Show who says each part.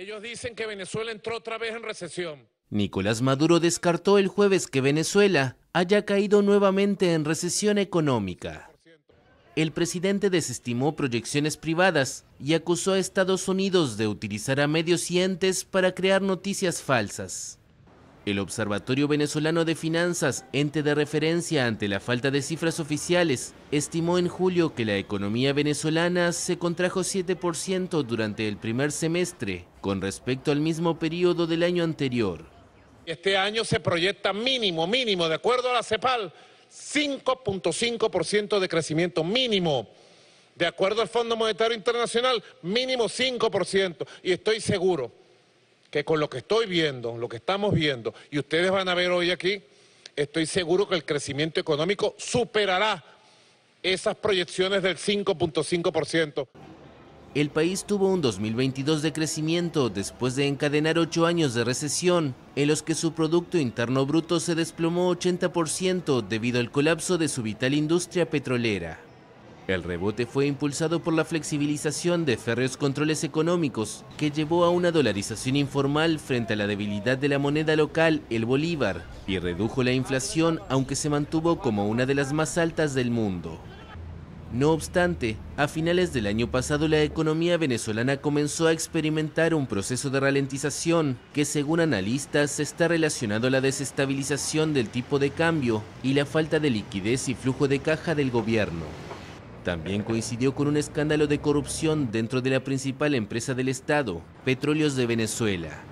Speaker 1: Ellos dicen que Venezuela entró otra vez en recesión.
Speaker 2: Nicolás Maduro descartó el jueves que Venezuela haya caído nuevamente en recesión económica. El presidente desestimó proyecciones privadas y acusó a Estados Unidos de utilizar a medios y entes para crear noticias falsas. El Observatorio Venezolano de Finanzas, ente de referencia ante la falta de cifras oficiales, estimó en julio que la economía venezolana se contrajo 7% durante el primer semestre con respecto al mismo periodo del año anterior.
Speaker 1: Este año se proyecta mínimo, mínimo, de acuerdo a la CEPAL, 5.5% de crecimiento mínimo. De acuerdo al Fondo Monetario Internacional, mínimo 5%. Y estoy seguro que con lo que estoy viendo, lo que estamos viendo, y ustedes van a ver hoy aquí, estoy seguro que el crecimiento económico superará esas proyecciones del 5.5%.
Speaker 2: El país tuvo un 2022 de crecimiento después de encadenar ocho años de recesión, en los que su Producto Interno Bruto se desplomó 80% debido al colapso de su vital industria petrolera. El rebote fue impulsado por la flexibilización de férreos controles económicos, que llevó a una dolarización informal frente a la debilidad de la moneda local, el bolívar, y redujo la inflación, aunque se mantuvo como una de las más altas del mundo. No obstante, a finales del año pasado la economía venezolana comenzó a experimentar un proceso de ralentización que según analistas está relacionado a la desestabilización del tipo de cambio y la falta de liquidez y flujo de caja del gobierno. También coincidió con un escándalo de corrupción dentro de la principal empresa del Estado, Petróleos de Venezuela.